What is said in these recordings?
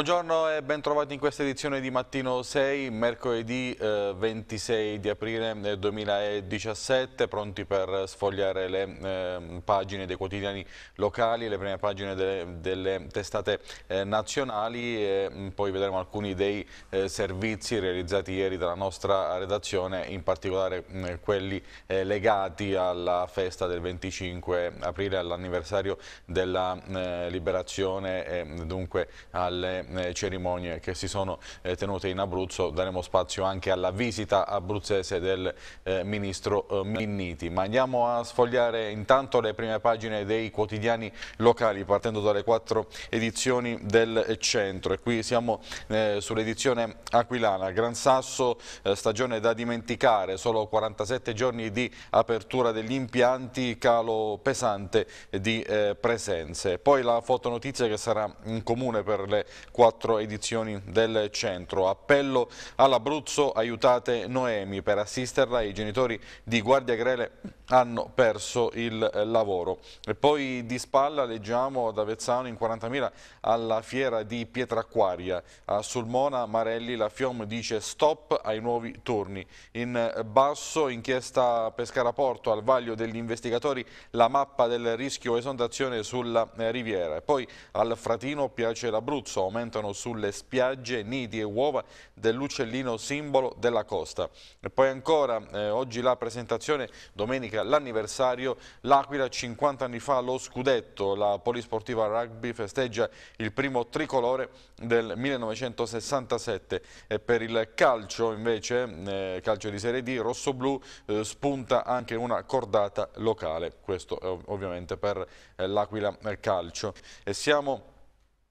Buongiorno e bentrovati in questa edizione di Mattino 6, mercoledì 26 eh, di aprile 2017, eh, pronti per sfogliare le ehm, pagine dei quotidiani locali, le prime pagine delle, delle testate eh, nazionali, mm, poi vedremo alcuni dei servizi realizzati ieri dalla nostra redazione, in particolare mm, quelli legati alla festa del 25 aprile, all'anniversario della liberazione e dunque alle eh, cerimonie che si sono eh, tenute in Abruzzo. Daremo spazio anche alla visita abruzzese del eh, ministro eh, Minniti. Ma andiamo a sfogliare intanto le prime pagine dei quotidiani locali partendo dalle quattro edizioni del centro. E qui siamo eh, sull'edizione aquilana. Gran Sasso, stagione da dimenticare, solo 47 giorni di apertura degli impianti, calo pesante di presenze. Poi la fotonotizia che sarà in comune per le quattro edizioni del centro. Appello all'Abruzzo, aiutate Noemi per assisterla, i genitori di Guardia Grele hanno perso il lavoro. E poi di spalla leggiamo ad Avezzano in 40.000 alla fiera di Pietracquaria. A Sulmona Marelli la Fiom dice stop ai nuovi turni. In basso inchiesta Pescara Porto al vaglio degli investigatori la mappa del rischio esondazione sulla riviera. E poi al Fratino piace l'Abruzzo, aumenta piantano sulle spiagge nidi e uova dell'uccellino simbolo della costa. E poi ancora, eh, oggi la presentazione, domenica l'anniversario, l'Aquila 50 anni fa lo scudetto, la polisportiva rugby festeggia il primo tricolore del 1967 e per il calcio invece, eh, calcio di Serie D, rossoblù eh, spunta anche una cordata locale, questo eh, ovviamente per eh, l'Aquila eh, Calcio. E siamo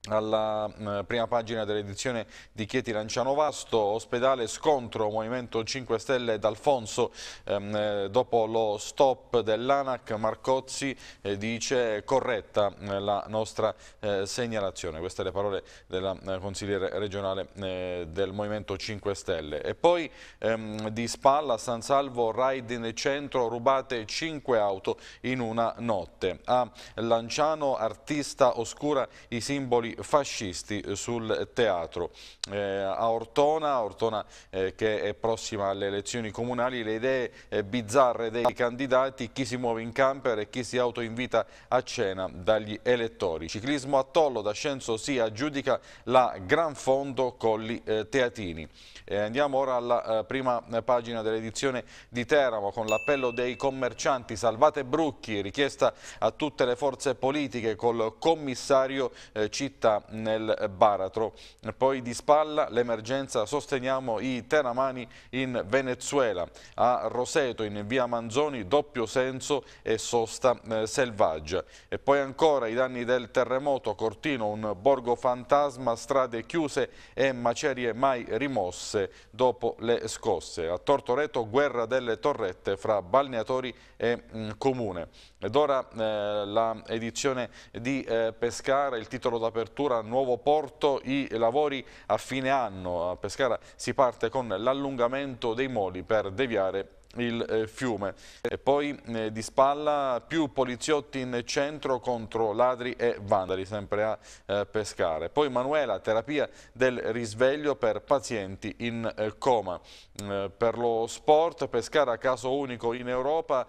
alla eh, prima pagina dell'edizione di Chieti Lanciano Vasto, ospedale scontro Movimento 5 Stelle d'Alfonso, ehm, eh, dopo lo stop dell'ANAC Marcozzi eh, dice corretta eh, la nostra eh, segnalazione, queste le parole della consigliere regionale del Movimento 5 Stelle. E poi ehm, di spalla San Salvo, raid in centro, rubate 5 auto in una notte. A Lanciano, artista oscura i simboli fascisti eh, sul teatro. Eh, a Ortona, Ortona eh, che è prossima alle elezioni comunali, le idee eh, bizzarre dei candidati, chi si muove in camper e chi si autoinvita a cena dagli elettori. Ciclismo a Tollo da Scenzo si aggiudica la Gran Fondo Colli eh, Teatini. andiamo ora alla eh, prima pagina dell'edizione di Teramo con l'appello dei commercianti salvate Brucchi, richiesta a tutte le forze politiche col commissario città partita nel baratro. Poi di spalla l'emergenza sosteniamo i teramani in Venezuela, a Roseto in via Manzoni doppio senso e sosta eh, selvaggia. E poi ancora i danni del terremoto, Cortino, un borgo fantasma, strade chiuse e macerie mai rimosse dopo le scosse. A Tortoreto guerra delle torrette fra balneatori e mh, mm, comune. Ed ora eh, la edizione di eh, Pescara, il titolo d'apertura Nuovo Porto, i lavori a fine anno. A Pescara si parte con l'allungamento dei moli per deviare il eh, fiume. E poi eh, di spalla più poliziotti in centro contro ladri e vandali, sempre a eh, pescare. Poi Manuela, terapia del risveglio per pazienti in coma. Mm, per lo sport, pescare a caso unico in Europa,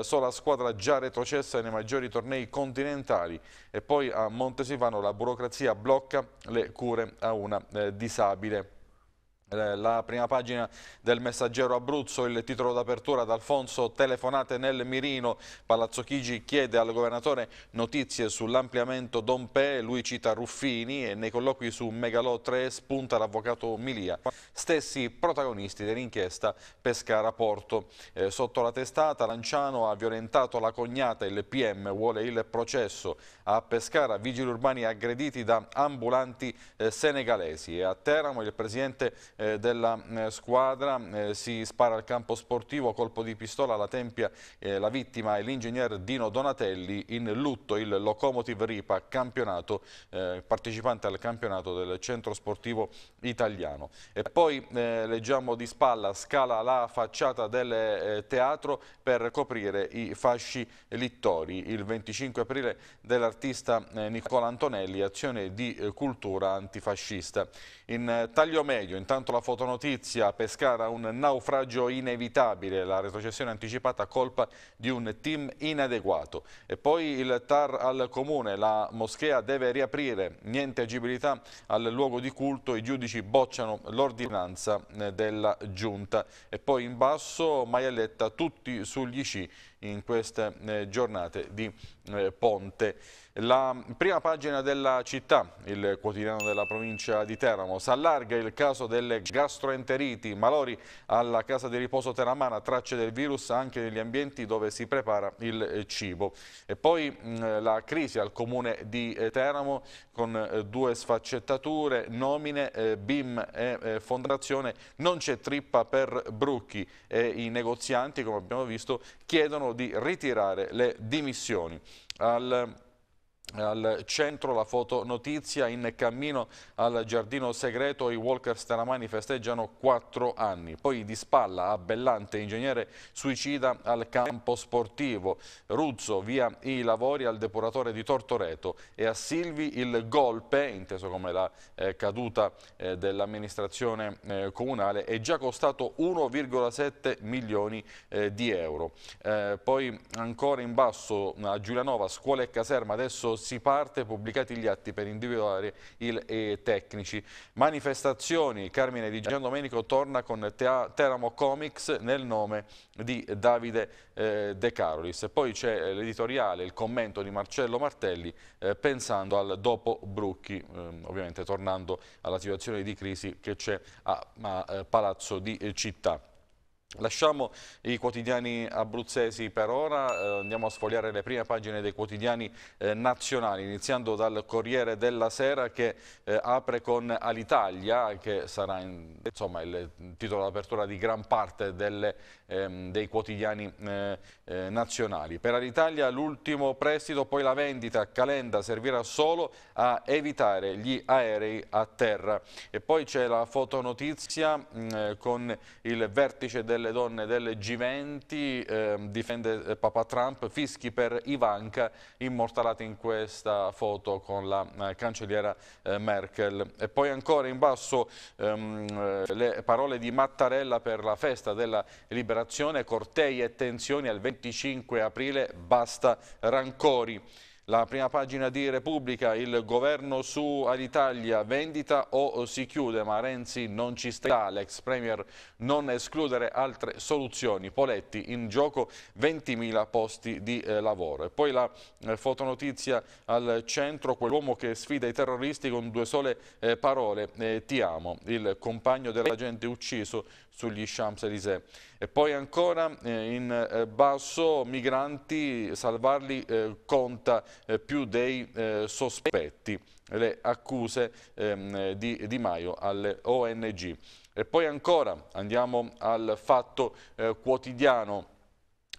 sola squadra già retrocessa nei maggiori tornei continentali. E poi a Montesivano la burocrazia blocca le cure a una disabile. Eh, la prima pagina del messaggero Abruzzo, il titolo d'apertura ad Alfonso Telefonate nel mirino, Palazzo Chigi chiede al governatore notizie sull'ampliamento Dompe, lui cita Ruffini e nei colloqui su Megalò 3 spunta l'avvocato Milia, stessi protagonisti dell'inchiesta Pescara Porto. Eh, sotto la testata Lanciano ha violentato la cognata, il PM vuole il processo, a Pescara vigili urbani aggrediti da ambulanti eh, senegalesi e a Teramo il presidente eh, della eh, squadra, eh, si spara al campo sportivo, colpo di pistola alla tempia, la vittima è l'ingegner Dino Donatelli, in lutto il Locomotive Ripa, campionato, partecipante al campionato del centro sportivo italiano. E poi leggiamo di spalla, scala la facciata del teatro per coprire i fasci littori. Il 25 aprile dell'artista Nicola Antonelli, azione di cultura antifascista. In taglio medio, intanto intanto la fotonotizia, Pescara un naufragio inevitabile, la retrocessione anticipata colpa di un team inadeguato. E poi il TAR al comune, la moschea deve riaprire, niente agibilità al luogo di culto, i giudici bocciano l'ordinanza eh, della giunta. E poi in basso Maialetta, tutti sugli sci in queste eh, giornate di eh, Ponte. La prima pagina della città, il quotidiano della provincia di Teramo, si allarga il caso delle gastroenteriti, malori alla casa di riposo teramana, tracce del virus anche negli ambienti dove si prepara il eh, cibo. E poi mm, la crisi al comune di Teramo con due sfaccettature, nomine, BIM e fondazione, non c'è trippa per Brucchi e i negozianti, come abbiamo visto, chiedono di ritirare le dimissioni. Al al centro la fotonotizia in cammino al giardino segreto i walker Stanamani festeggiano quattro anni poi di spalla a Bellante ingegnere suicida al campo sportivo Ruzzo via i lavori al depuratore di Tortoreto e a Silvi il golpe inteso come la eh, caduta eh, dell'amministrazione eh, comunale è già costato 1,7 milioni eh, di euro eh, poi ancora in basso a Giulianova scuola e caserma adesso si parte, pubblicati gli atti per individuare il, i tecnici. Manifestazioni, Carmine di Gian Domenico torna con Tea, Teramo Comics nel nome di Davide eh, De Carolis. Poi c'è l'editoriale, il commento di Marcello Martelli eh, pensando al dopo Brucchi, ehm, ovviamente tornando alla situazione di crisi che c'è a, a, a eh, Palazzo di eh, Città. Lasciamo i quotidiani abruzzesi per ora, eh, andiamo a sfogliare le prime pagine dei quotidiani eh, nazionali, iniziando dal Corriere della Sera che eh, apre con Alitalia, che sarà in, insomma, il titolo d'apertura di gran parte delle, ehm, dei quotidiani eh, eh, nazionali. Per Alitalia l'ultimo prestito, poi la vendita a Calenda servirà solo a evitare gli aerei a terra. E poi c'è la fotonotizia mh, mm, eh, con il vertice del delle donne del G20, ehm, eh, difende Papa Trump, fischi per Ivanka immortalati in questa foto con la eh, cancelliera eh, Merkel. E poi ancora in basso ehm, eh, le parole di Mattarella per la festa della liberazione, cortei e tensioni al 25 aprile, basta rancori. La prima pagina di Repubblica, il governo su Alitalia, vendita o si chiude, ma Renzi non ci sta, l'ex premier non escludere altre soluzioni, Poletti in gioco 20.000 posti di eh, lavoro. E poi la eh, fotonotizia al centro, quell'uomo che sfida i terroristi con due sole eh, parole, eh, ti amo, il compagno dell'agente ucciso sugli Champs-Élysées. E poi ancora eh, in eh, basso migranti, salvarli eh, conta eh, più dei eh, sospetti, le accuse ehm, di Di Maio alle ONG. E poi ancora andiamo al fatto quotidiano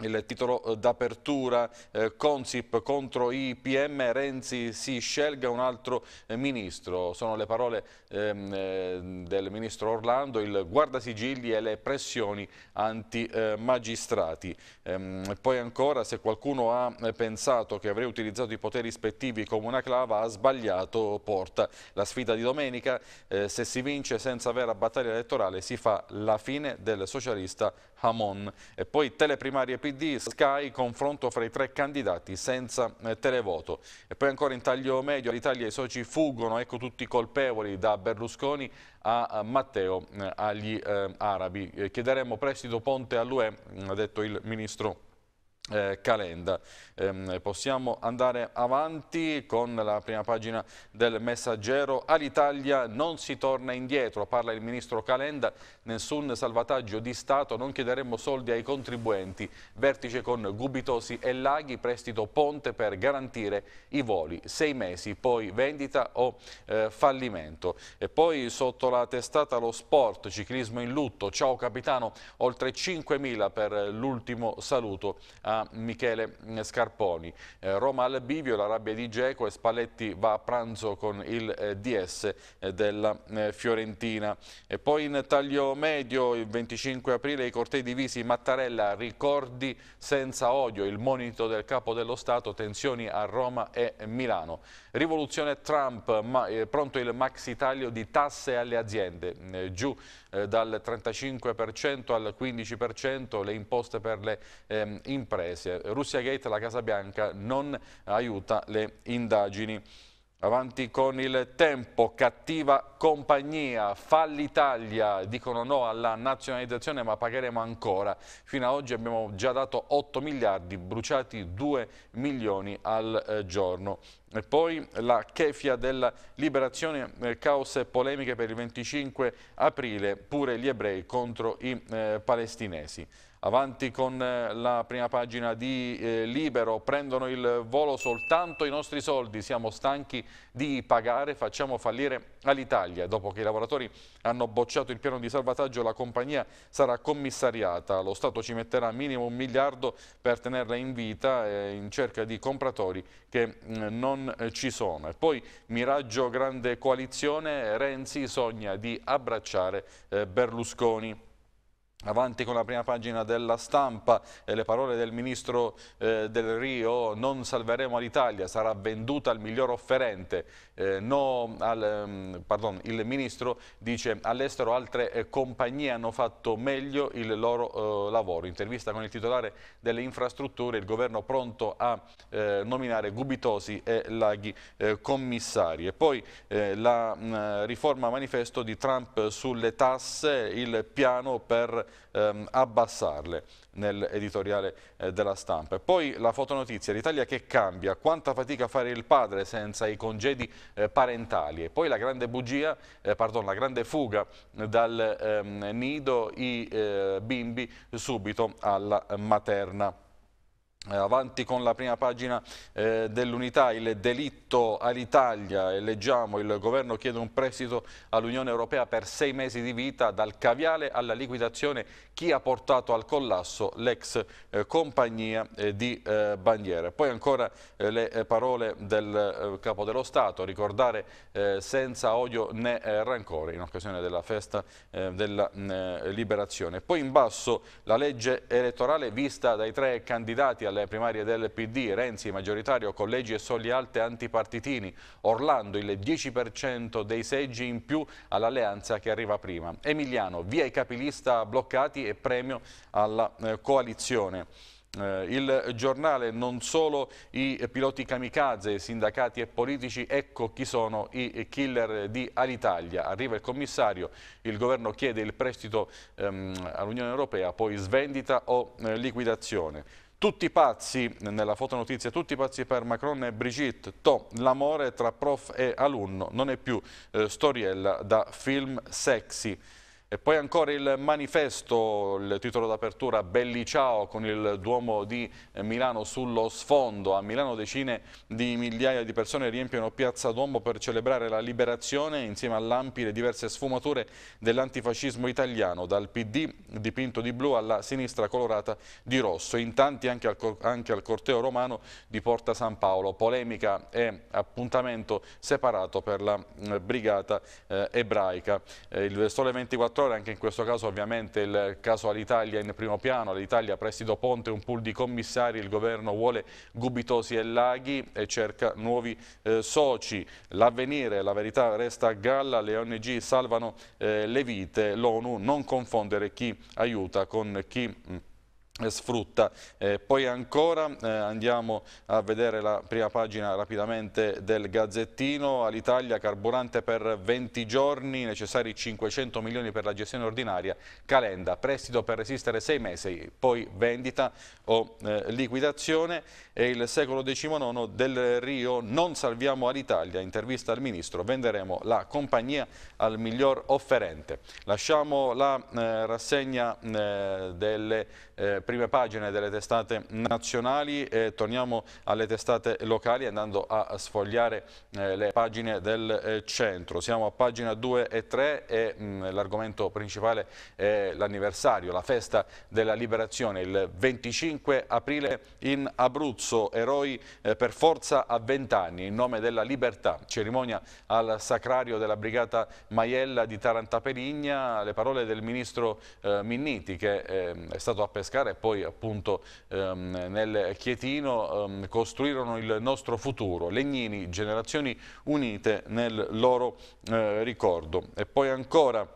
il titolo eh, d'apertura eh, Consip contro i PM, Renzi si scelga un altro eh, ministro. Sono le parole ehm, eh, del ministro Orlando, il guardasigilli e le pressioni anti-magistrati. Eh, ehm, poi ancora, se qualcuno ha eh, pensato che avrei utilizzato i poteri ispettivi come una clava, ha sbagliato porta. La sfida di domenica, se si vince senza avere battaglia elettorale, si fa la fine del socialista Hamon. E poi teleprimarie PD, Sky, confronto fra i tre candidati senza eh, televoto. E poi ancora in taglio medio, l'Italia e i soci fuggono, ecco tutti colpevoli da Berlusconi a Matteo, eh, agli eh, arabi. Eh, Chiederemo prestito ponte all'UE, mm, ha detto il ministro eh, Calenda. Eh, possiamo andare avanti con la prima pagina del messaggero. All'Italia non si torna indietro, parla il ministro Calenda, nessun salvataggio di Stato, non chiederemo soldi ai contribuenti. Vertice con Gubitosi e Laghi, prestito ponte per garantire i voli. Sei mesi, poi vendita o eh, fallimento. E poi sotto la testata lo sport, ciclismo in lutto. Ciao capitano, oltre 5.000 per l'ultimo saluto a Michele mm, Scarponi. Eh, Roma al bivio, la rabbia di Geco e Spalletti va a pranzo con il eh, DS eh, della Fiorentina. E poi in taglio medio il 25 aprile i cortei divisi Mattarella ricordi senza odio, il monito del capo dello Stato, tensioni a Roma e Milano. Rivoluzione Trump, ma, eh, pronto il maxi taglio di tasse alle aziende, eh, giù eh, dal 35% al 15%, le imposte per le ehm, imprese. Russia Gate, la Casa Bianca, non aiuta le indagini. Avanti con il tempo, cattiva compagnia, falli Italia, dicono no alla nazionalizzazione ma pagheremo ancora. Fino ad oggi abbiamo già dato 8 miliardi, bruciati 2 milioni al eh, giorno. E poi la chefia della liberazione, eh, caos e polemiche per il 25 aprile, pure gli ebrei contro i eh, palestinesi. Avanti con eh, la prima pagina di eh, Libero, prendono il volo soltanto i nostri soldi, siamo stanchi di pagare, facciamo fallire all'Italia. Dopo che i lavoratori hanno bocciato il piano di salvataggio la compagnia sarà commissariata, lo Stato ci metterà minimo un miliardo per tenerla in vita eh, in cerca di compratori che mh, mm, non eh, ci sono. E poi miraggio grande coalizione, Renzi sogna di abbracciare eh, Berlusconi. Avanti con la prima pagina della stampa, e eh, le parole del ministro eh, del Rio, non salveremo l'Italia, sarà venduta al miglior offerente. Eh, no al, ehm, pardon, il ministro dice all'estero altre eh, compagnie hanno fatto meglio il loro eh, lavoro. Intervista con il titolare delle infrastrutture, il governo pronto a eh, nominare Gubitosi e Laghi commissari. E poi la mh, mm, riforma manifesto di Trump sulle tasse, il piano per ehm, abbassarle nell'editoriale eh, della stampa. E poi la fotonotizia, l'Italia che cambia, quanta fatica fare il padre senza i congedi eh, parentali e poi la grande bugia, eh, pardon, la grande fuga eh, dal ehm, nido, i eh, bimbi subito alla materna. Eh, avanti con la prima pagina eh, dell'unità, il delitto all'Italia e leggiamo il governo chiede un prestito all'Unione Europea per sei mesi di vita dal caviale alla liquidazione chi ha portato al collasso l'ex eh, compagnia eh, di eh, bandiere. Poi ancora eh, le parole del Capo dello Stato, ricordare senza odio né rancore in occasione della festa della mm, liberazione. Poi in basso la legge elettorale vista dai tre candidati alle alle primarie del PD, Renzi maggioritario, collegi e soglie alte antipartitini, Orlando il 10% dei seggi in più all'alleanza che arriva prima, Emiliano via i capilista bloccati e premio alla eh, coalizione. Eh, il giornale non solo i piloti kamikaze, sindacati e politici, ecco chi sono i killer di Alitalia. Arriva il commissario, il governo chiede il prestito ehm, all'Unione Europea, poi svendita o eh, liquidazione. Tutti pazzi, nella fotonotizia, tutti pazzi per Macron e Brigitte, To, l'amore tra prof e alunno, non è più eh, storiella da film sexy. E poi ancora il manifesto, il titolo d'apertura Belli Ciao con il Duomo di Milano sullo sfondo. A Milano decine di migliaia di persone riempiono Piazza Duomo per celebrare la liberazione insieme all'ampi le diverse sfumature dell'antifascismo italiano, dal PD dipinto di blu alla sinistra colorata di rosso. In tanti anche al, anche al corteo romano di Porta San Paolo. Polemica e appuntamento separato per la eh, brigata eh, ebraica. Eh, il Sole 24 ore, anche in questo caso ovviamente il caso all'Italia in primo piano, l'Italia prestito ponte, un pool di commissari, il governo vuole Gubitosi e Laghi e cerca nuovi eh, soci, l'avvenire, la verità resta a galla, le ONG salvano eh, le vite, l'ONU non confondere chi aiuta con chi... Mm, eh, sfrutta. Eh, poi ancora eh, andiamo a vedere la prima pagina rapidamente del Gazzettino, all'Italia carburante per 20 giorni, necessari 500 milioni per la gestione ordinaria, calenda, prestito per resistere 6 mesi, poi vendita o eh, liquidazione e il secolo XIX del Rio non salviamo all'Italia, intervista al Ministro, venderemo la compagnia al miglior offerente. Lasciamo la eh, rassegna eh, delle eh, prime pagine delle testate nazionali e torniamo alle testate locali andando a sfogliare eh, le pagine del eh, centro. Siamo a pagina 2 e 3 e mm, l'argomento principale è l'anniversario, la festa della liberazione, il 25 aprile in Abruzzo, eroi eh, per forza a 20 anni in nome della libertà, cerimonia al sacrario della brigata Maiella di Taranta le parole del ministro Minniti che ehm, è stato a pescare poi appunto ehm, nel Chietino ehm, costruirono il nostro futuro, Legnini, generazioni unite nel loro eh, ricordo. E poi ancora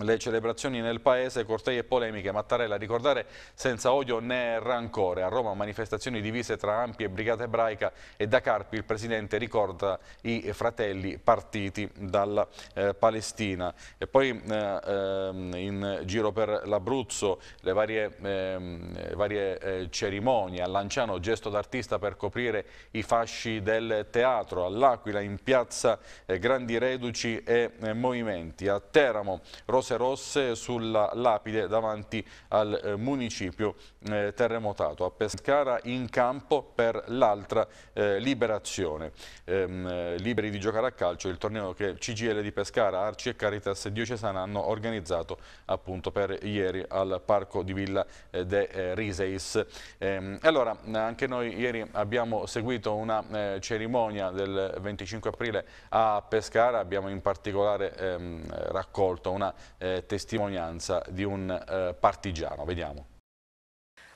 le celebrazioni nel paese, cortei e polemiche, Mattarella a ricordare senza odio né rancore. A Roma manifestazioni divise tra ampie brigate ebraica e da Carpi il presidente ricorda i fratelli partiti dalla eh, Palestina. E poi eh, eh, in giro per l'Abruzzo le varie, ehm, varie eh, cerimonie, a Lanciano gesto d'artista per coprire i fasci del teatro, all'Aquila in piazza eh, Grandi Reduci e eh, Movimenti, a Teramo Rosa rose rosse sulla lapide davanti al eh, municipio eh, terremotato. A Pescara in campo per l'altra eh, liberazione. Ehm, liberi di giocare a calcio, il torneo che CGL di Pescara, Arci e Caritas Diocesana hanno organizzato appunto per ieri al parco di Villa de Riseis. Ehm, allora, anche noi ieri abbiamo seguito una cerimonia del 25 aprile a Pescara, abbiamo in particolare ehm, raccolto una eh, testimonianza di un eh, partigiano. Vediamo.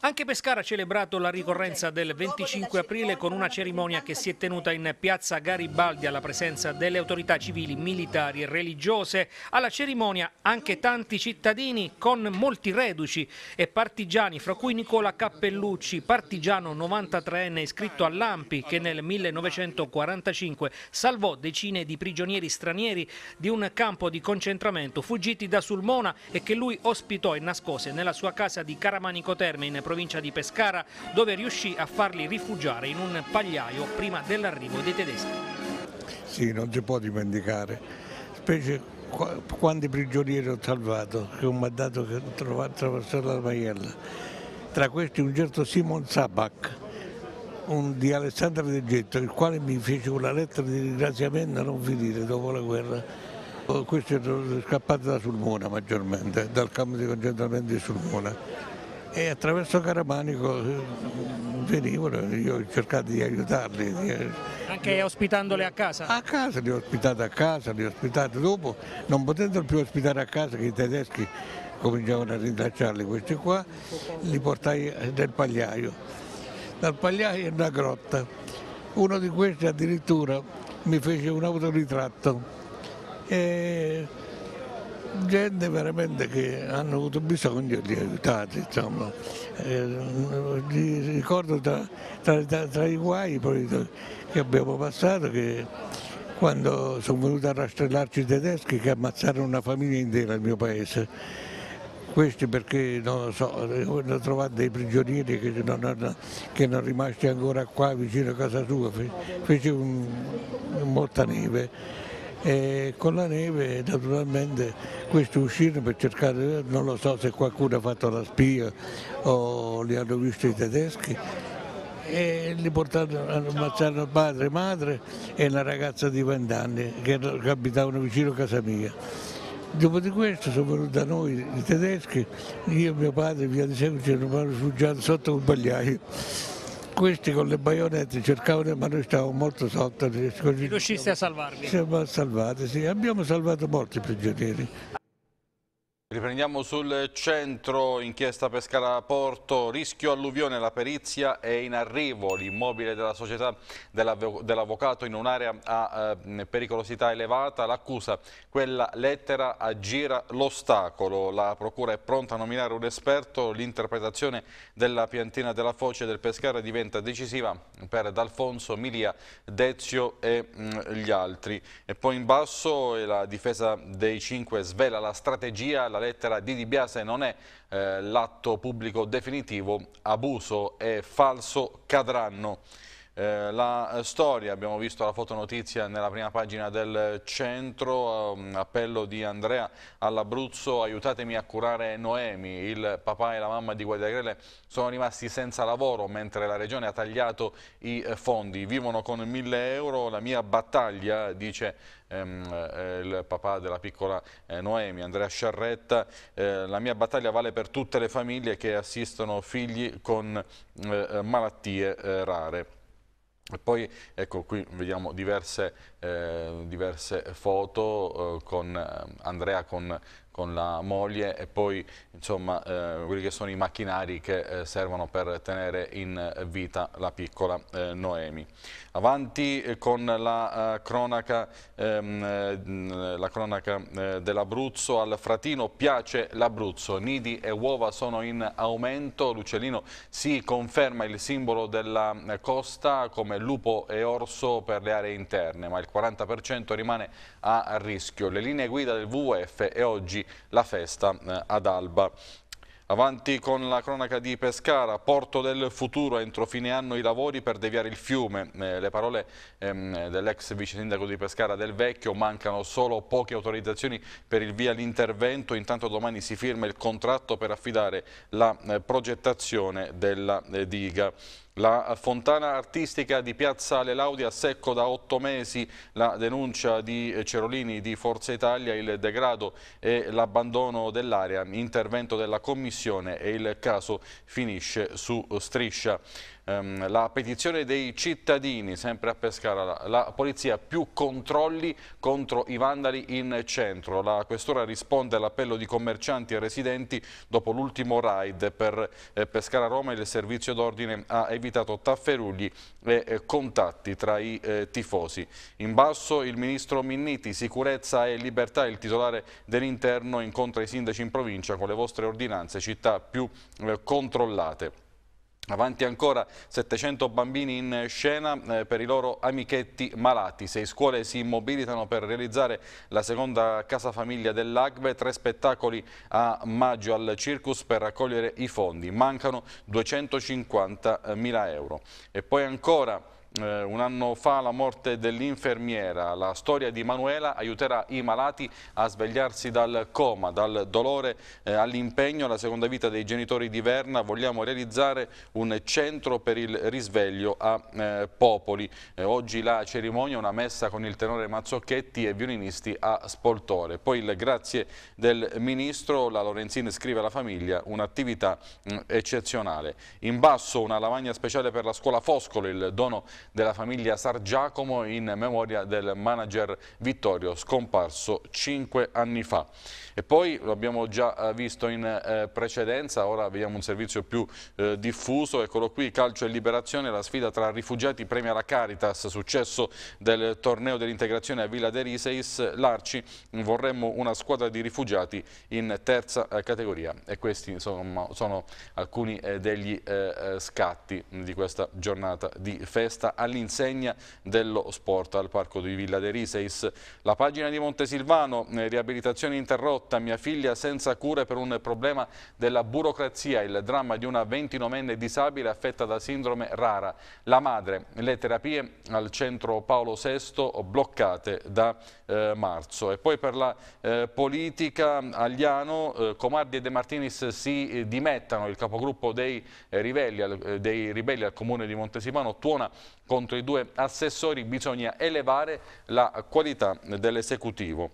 Anche Pescara ha celebrato la ricorrenza del 25 aprile con una cerimonia che si è tenuta in piazza Garibaldi alla presenza delle autorità civili, militari e religiose. Alla cerimonia anche tanti cittadini con molti reduci e partigiani, fra cui Nicola Cappellucci, partigiano 93enne iscritto all'Ampi che nel 1945 salvò decine di prigionieri stranieri di un campo di concentramento fuggiti da Sulmona e che lui ospitò e nascose nella sua casa di Caramanico Terme in provincia provincia di Pescara, dove riuscì a farli rifugiare in un pagliaio prima dell'arrivo dei tedeschi. Sì, non si può dimenticare, specie quanti prigionieri ho salvato che ho mandato che trovare attraversare la Maiella. Tra questi un certo Simon Sabak, un, di Alessandro De Getto, il quale mi fece una lettera di ringraziamento a non finire dopo la guerra. Oh, questo è scappato da Sulmona maggiormente, dal campo di concentramento di Sulmona e attraverso Caramanico eh, venivano, io ho cercato di aiutarli. Eh, Anche ospitandoli a casa? A casa, li ho ospitati a casa, li ho ospitati dopo, non potendo più ospitare a casa che i tedeschi cominciavano a rintracciarli questi qua, li portai eh, nel pagliaio. Dal pagliaio in una grotta, uno di questi addirittura mi fece un autoritratto. E gente veramente che hanno avuto bisogno di aiutare, Insomma. Eh, ricordo tra, tra, tra, tra, i guai che abbiamo passato che quando sono venuti a rastrellarci i tedeschi che ammazzarono una famiglia intera nel mio paese. Questi perché non lo so, hanno trovato dei prigionieri che non, hanno, rimasti ancora qua vicino a casa sua, fece un, molta neve e con la neve naturalmente questi uscirono per cercare, non lo so se qualcuno ha fatto la spia o li hanno visti i tedeschi e li portarono, ammazzarono padre, madre e una ragazza di 20 anni che, che abitavano vicino a casa mia. Dopo di questo sono venuti da noi i tedeschi, io e mio padre via di seguito ci eravamo rifugiati sotto un bagliaio questi con le baionette cercavano, ma noi stavamo molto sotto. Così. Riusciste a salvarli? Siamo salvati, sì. Abbiamo salvato molti prigionieri. Riprendiamo sul centro, inchiesta Pescara Porto, rischio alluvione, la perizia è in arrivo, l'immobile della società dell'avvocato in un'area a eh, pericolosità elevata, l'accusa, quella lettera aggira l'ostacolo, la procura è pronta a nominare un esperto, l'interpretazione della piantina della foce del Pescara diventa decisiva per D'Alfonso, Milia, Dezio e mh, mm, gli altri. E poi in basso la difesa dei cinque svela la strategia, la lettera di Di Biase non è eh, l'atto pubblico definitivo, abuso e falso cadranno eh, la eh, storia, abbiamo visto la fotonotizia nella prima pagina del centro, eh, appello di Andrea all'Abruzzo, aiutatemi a curare Noemi, il papà e la mamma di Guadiagrele sono rimasti senza lavoro mentre la regione ha tagliato i eh, fondi, vivono con 1000 euro, la mia battaglia, dice ehm, eh, il papà della piccola Noemi, Andrea Sciarretta, la mia battaglia vale per tutte le famiglie che assistono figli con eh, malattie eh, rare. E poi ecco qui vediamo diverse, eh, diverse foto eh, con eh, Andrea con con la moglie e poi insomma, eh, quelli che sono i macchinari che eh, servono per tenere in vita la piccola eh, Noemi. Avanti eh, con la eh, cronaca, ehm, eh, cronaca dell'Abruzzo al fratino piace l'Abruzzo, nidi e uova sono in aumento, l'uccellino si conferma il simbolo della costa come lupo e orso per le aree interne, ma il 40% rimane a rischio. Le linee guida del WWF e oggi la festa eh, ad Alba. Avanti con la cronaca di Pescara, porto del futuro, entro fine anno i lavori per deviare il fiume. Eh, le parole ehm, dell'ex vice sindaco di Pescara del Vecchio, mancano solo poche autorizzazioni per il via all'intervento, intanto domani si firma il contratto per affidare la eh, progettazione della eh, diga. La fontana artistica di Piazza Le Laudi a secco da otto mesi, la denuncia di Cerolini di Forza Italia, il degrado e l'abbandono dell'area, intervento della Commissione e il caso finisce su striscia. Ehm, la petizione dei cittadini, sempre a Pescara, la, la, polizia più controlli contro i vandali in centro. La questura risponde all'appello di commercianti e residenti dopo l'ultimo raid per eh, Pescara-Roma. Il servizio d'ordine ha evitato tafferugli e eh, contatti tra i eh, tifosi. In basso il ministro Minniti, sicurezza e libertà, il titolare dell'interno incontra i sindaci in provincia con le vostre ordinanze, città più eh, controllate. Avanti ancora 700 bambini in scena eh, per i loro amichetti malati. Sei scuole si mobilitano per realizzare la seconda casa famiglia dell'Agbe, tre spettacoli a maggio al Circus per raccogliere i fondi. Mancano 250.000 euro. E poi ancora eh, un anno fa la morte dell'infermiera, la storia di Manuela aiuterà i malati a svegliarsi dal coma, dal dolore eh, all'impegno, la seconda vita dei genitori di Verna, vogliamo realizzare un centro per il risveglio a eh, Popoli. Eh, oggi la cerimonia una messa con il tenore Mazzocchetti e violinisti a Spoltore. Poi il grazie del Ministro, la Lorenzini scrive alla famiglia un'attività mm, eccezionale. In basso una lavagna speciale per la scuola Foscolo, il dono della famiglia Sargiacomo in memoria del manager Vittorio scomparso cinque anni fa. E poi lo abbiamo già eh, visto in eh, precedenza, ora vediamo un servizio più eh, diffuso, eccolo qui, calcio e liberazione, la sfida tra rifugiati premia la Caritas, successo del torneo dell'integrazione a Villa De Riseis, l'Arci, vorremmo una squadra di rifugiati in terza categoria e questi insomma, sono alcuni degli scatti di questa giornata di festa all'insegna dello sport al Parco di Villa De Riseis. La pagina di Montesilvano, eh, riabilitazione interrotta, mia figlia senza cure per un problema della burocrazia, il dramma di una 29enne disabile affetta da sindrome rara. La madre, le terapie al centro Paolo VI bloccate da eh, marzo. E poi per la eh, politica Agliano, eh, Comardi e De Martinis si eh, dimettano, il capogruppo dei, eh, ribelli, al, dei ribelli al comune di Montesilvano tuona contro i due assessori bisogna elevare la qualità dell'esecutivo.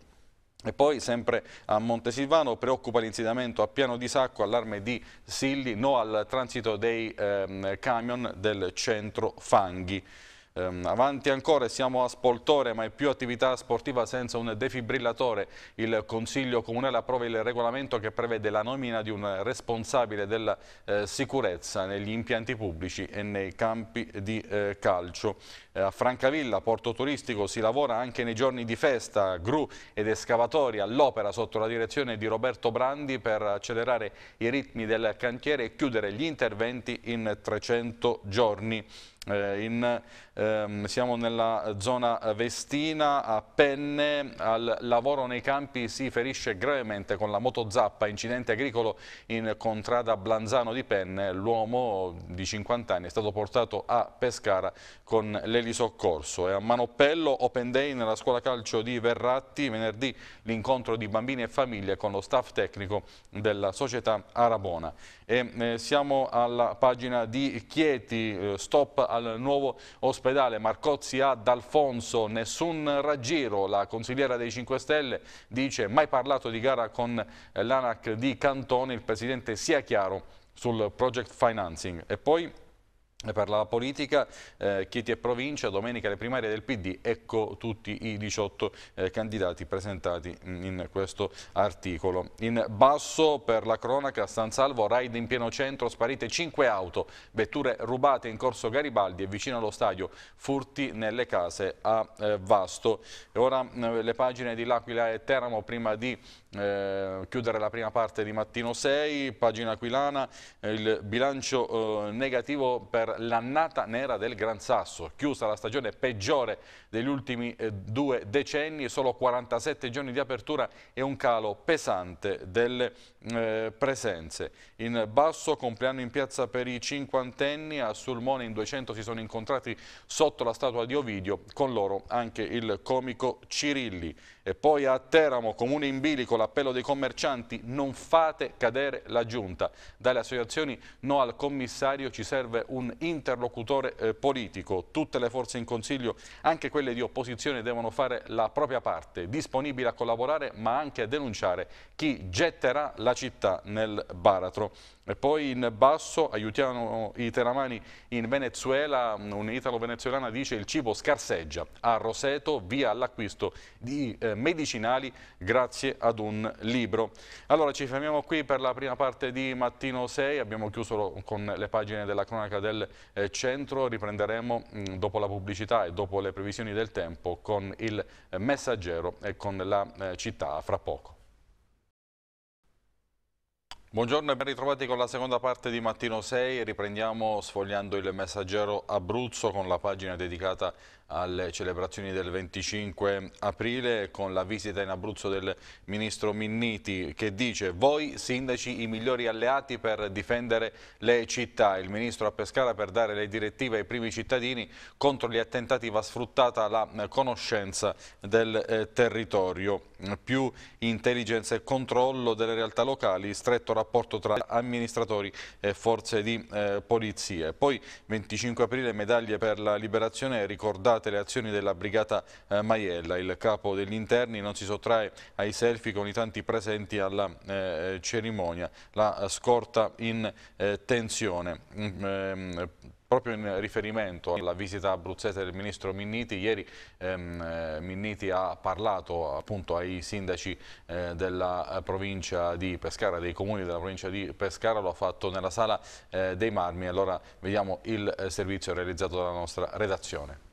E poi sempre a Montesilvano preoccupa l'insediamento a piano di sacco, allarme di Silli, no al transito dei ehm, camion del centro Fanghi. Ehm, avanti ancora, siamo a Spoltore, ma è più attività sportiva senza un defibrillatore. Il Consiglio Comunale approva il regolamento che prevede la nomina di un responsabile della eh, sicurezza negli impianti pubblici e nei campi di eh, calcio. Eh, a Francavilla, porto turistico, si lavora anche nei giorni di festa, gru ed escavatori all'opera sotto la direzione di Roberto Brandi per accelerare i ritmi del cantiere e chiudere gli interventi in 300 giorni. Eh, in, ehm, siamo nella zona Vestina, a Penne, al lavoro nei campi si ferisce gravemente con la moto zappa, incidente agricolo in contrada Blanzano di Penne, l'uomo di 50 anni è stato portato a Pescara con l'elisoccorso e a Manopello Open Day nella scuola calcio di Verratti, venerdì l'incontro di bambini e famiglie con lo staff tecnico della società Arabona. E, eh, siamo alla pagina di Chieti, eh, stop al nuovo ospedale, Marcozzi ad D'Alfonso, nessun raggiro, la consigliera dei 5 Stelle dice mai parlato di gara con eh, l'ANAC di Cantone, il presidente sia chiaro sul project financing. E poi per la politica, eh, Chieti e provincia, domenica le primarie del PD, ecco tutti i 18 eh, candidati presentati in questo articolo. In basso per la cronaca San Salvo, raid in pieno centro, sparite 5 auto, vetture rubate in corso Garibaldi e vicino allo stadio, furti nelle case a eh, Vasto. E ora eh, le pagine di L'Aquila e Teramo prima di eh, chiudere la prima parte di Mattino 6, pagina aquilana, eh, il bilancio eh, negativo per l'annata nera del Gran Sasso, chiusa la stagione peggiore degli ultimi eh, due decenni, solo 47 giorni di apertura e un calo pesante delle eh, presenze. In basso compleanno in piazza per i cinquantenni, a Sulmone in 200 si sono incontrati sotto la statua di Ovidio, con loro anche il comico Cirilli. E poi a Teramo, comune in bilico, la l'appello dei commercianti, non fate cadere la giunta. Dalle associazioni no al commissario ci serve un interlocutore eh, politico. Tutte le forze in consiglio, anche quelle di opposizione, devono fare la propria parte, disponibili a collaborare ma anche a denunciare chi getterà la città nel baratro. E poi in basso aiutiamo i teramani in Venezuela, un italo-venezuelana dice il cibo scarseggia, a Roseto via all'acquisto di eh, medicinali grazie ad un libro. Allora ci fermiamo qui per la prima parte di Mattino 6, abbiamo chiuso con le pagine della cronaca del eh, centro, riprenderemo mm, dopo la pubblicità e dopo le previsioni del tempo con il eh, messaggero e con la città fra poco. Buongiorno e ben ritrovati con la seconda parte di Mattino 6. Riprendiamo sfogliando il messaggero Abruzzo con la pagina dedicata alle celebrazioni del 25 aprile con la visita in Abruzzo del ministro Minniti che dice voi sindaci i migliori alleati per difendere le città. Il ministro a Pescara per dare le direttive ai primi cittadini contro gli attentati va sfruttata la conoscenza del eh, territorio. Più intelligenza e controllo delle realtà locali, stretto rapporto tra amministratori e forze di eh, polizia. Poi 25 aprile medaglie per la liberazione ricordate state le azioni della brigata eh, Maiella. Il capo degli interni non si sottrae ai selfie con i tanti presenti alla eh, eh cerimonia. La eh, scorta in eh, tensione. Mm, ehm, Proprio in riferimento alla visita abruzzese del ministro Minniti, ieri ehm, eh, Minniti ha parlato appunto ai sindaci eh, della provincia di Pescara, dei comuni della provincia di Pescara, lo ha fatto nella sala eh, dei Marmi, allora vediamo il servizio realizzato dalla nostra redazione.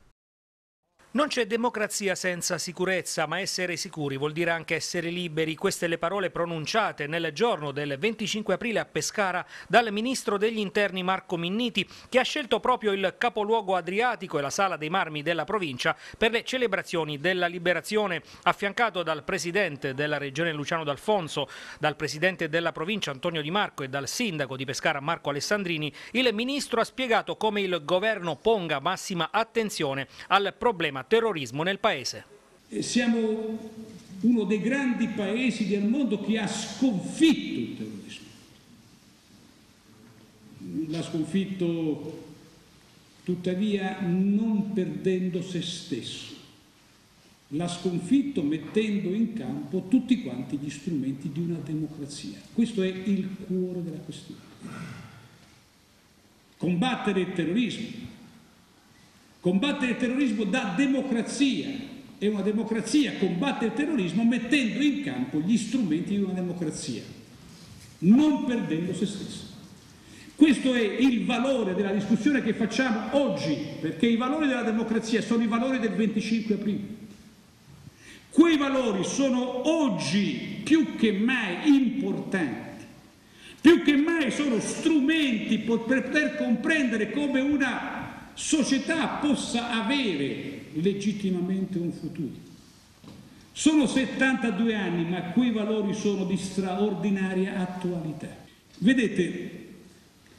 Non c'è democrazia senza sicurezza, ma essere sicuri vuol dire anche essere liberi. Queste le parole pronunciate nel giorno del 25 aprile a Pescara dal ministro degli interni Marco Minniti, che ha scelto proprio il capoluogo adriatico e la sala dei marmi della provincia per le celebrazioni della liberazione, affiancato dal presidente della regione Luciano D'Alfonso, dal presidente della provincia Antonio Di Marco e dal sindaco di Pescara Marco Alessandrini. Il ministro ha spiegato come il governo ponga massima attenzione al problema terrorismo nel paese. Siamo uno dei grandi paesi del mondo che ha sconfitto il terrorismo. L'ha sconfitto tuttavia non perdendo se stesso. L'ha sconfitto mettendo in campo tutti quanti gli strumenti di una democrazia. Questo è il cuore della questione. Combattere il terrorismo, Combattere il terrorismo da democrazia e una democrazia combatte il terrorismo mettendo in campo gli strumenti di una democrazia, non perdendo se stessa. Questo è il valore della discussione che facciamo oggi, perché i valori della democrazia sono i valori del 25 aprile. Quei valori sono oggi più che mai importanti più che mai sono strumenti per poter comprendere come una società possa avere legittimamente un futuro. Sono 72 anni, ma quei valori sono di straordinaria attualità. Vedete,